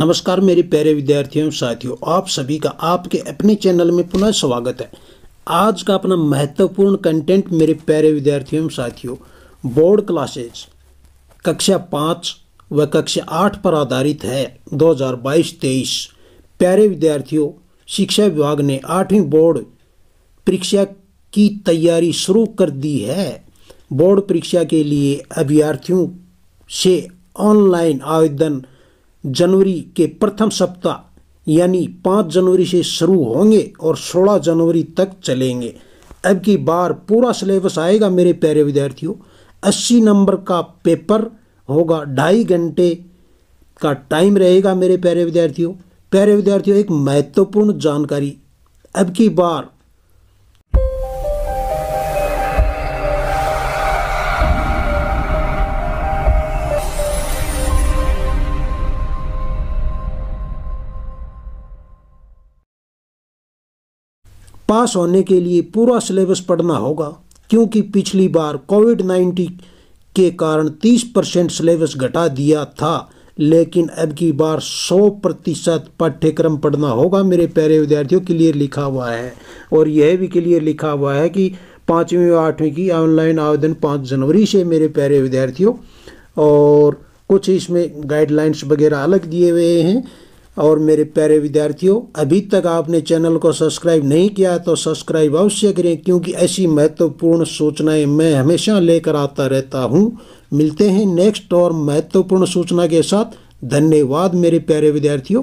नमस्कार मेरे प्यारे विद्यार्थियों एवं साथियों आप सभी का आपके अपने चैनल में पुनः स्वागत है आज का अपना महत्वपूर्ण कंटेंट मेरे प्यारे विद्यार्थियों साथियों बोर्ड क्लासेज कक्षा पाँच व कक्षा आठ पर आधारित है 2022-23 प्यारे विद्यार्थियों शिक्षा विभाग ने आठवीं बोर्ड परीक्षा की तैयारी शुरू कर दी है बोर्ड परीक्षा के लिए अभ्यर्थियों से ऑनलाइन आवेदन जनवरी के प्रथम सप्ताह यानी 5 जनवरी से शुरू होंगे और 16 जनवरी तक चलेंगे अब की बार पूरा सिलेबस आएगा मेरे प्यारे विद्यार्थियों 80 नंबर का पेपर होगा ढाई घंटे का टाइम रहेगा मेरे प्यारे विद्यार्थियों प्यारे विद्यार्थियों एक महत्वपूर्ण जानकारी अब की बार पास होने के लिए पूरा सिलेबस पढ़ना होगा क्योंकि पिछली बार कोविड नाइन्टीन के कारण 30 परसेंट सिलेबस घटा दिया था लेकिन अब की बार 100 प्रतिशत पाठ्यक्रम पढ़ना होगा मेरे प्यारे विद्यार्थियों क्लियर लिखा हुआ है और यह भी क्लियर लिखा हुआ है कि पाँचवीं और आठवीं की ऑनलाइन आवेदन पाँच जनवरी से मेरे प्यारे विद्यार्थियों और कुछ इसमें गाइडलाइंस वगैरह अलग दिए हुए हैं और मेरे प्यारे विद्यार्थियों अभी तक आपने चैनल को सब्सक्राइब नहीं किया तो सब्सक्राइब अवश्य करें क्योंकि ऐसी महत्वपूर्ण सूचनाएं मैं हमेशा लेकर आता रहता हूं मिलते हैं नेक्स्ट और महत्वपूर्ण सूचना के साथ धन्यवाद मेरे प्यारे विद्यार्थियों